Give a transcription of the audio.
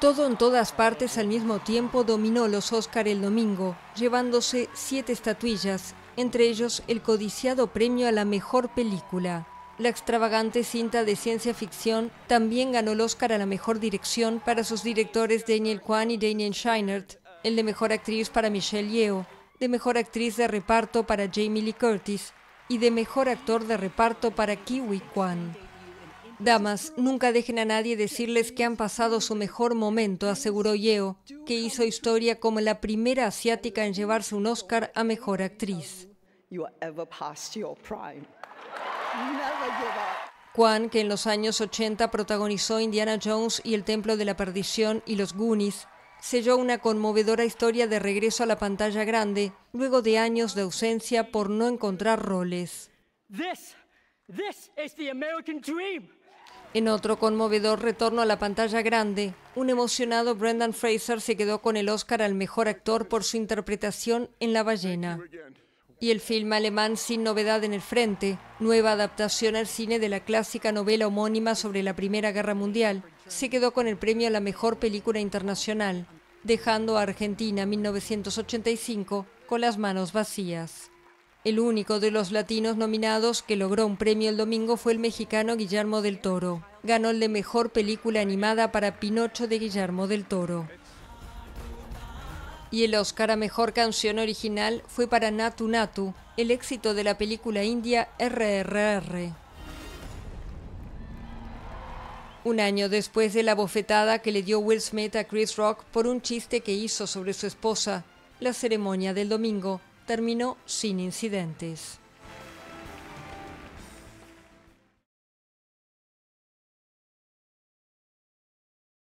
Todo en todas partes al mismo tiempo dominó los Oscar el domingo, llevándose siete estatuillas, entre ellos el codiciado premio a la mejor película. La extravagante cinta de ciencia ficción también ganó el Oscar a la mejor dirección para sus directores Daniel Kwan y Daniel Scheinert, el de mejor actriz para Michelle Yeoh, de mejor actriz de reparto para Jamie Lee Curtis y de mejor actor de reparto para Kiwi Kwan. Damas, nunca dejen a nadie decirles que han pasado su mejor momento, aseguró Yeo, que hizo historia como la primera asiática en llevarse un Oscar a Mejor Actriz. juan que en los años 80 protagonizó Indiana Jones y El Templo de la Perdición y Los Goonies, selló una conmovedora historia de regreso a la pantalla grande, luego de años de ausencia por no encontrar roles. En otro conmovedor retorno a la pantalla grande, un emocionado Brendan Fraser se quedó con el Oscar al mejor actor por su interpretación en La ballena. Y el film alemán Sin novedad en el frente, nueva adaptación al cine de la clásica novela homónima sobre la Primera Guerra Mundial, se quedó con el premio a la mejor película internacional, dejando a Argentina 1985 con las manos vacías. El único de los latinos nominados que logró un premio el domingo fue el mexicano Guillermo del Toro. Ganó el de mejor película animada para Pinocho de Guillermo del Toro. Y el Oscar a mejor canción original fue para Natu Natu, el éxito de la película india RRR. Un año después de la bofetada que le dio Will Smith a Chris Rock por un chiste que hizo sobre su esposa, la ceremonia del domingo terminó sin incidentes.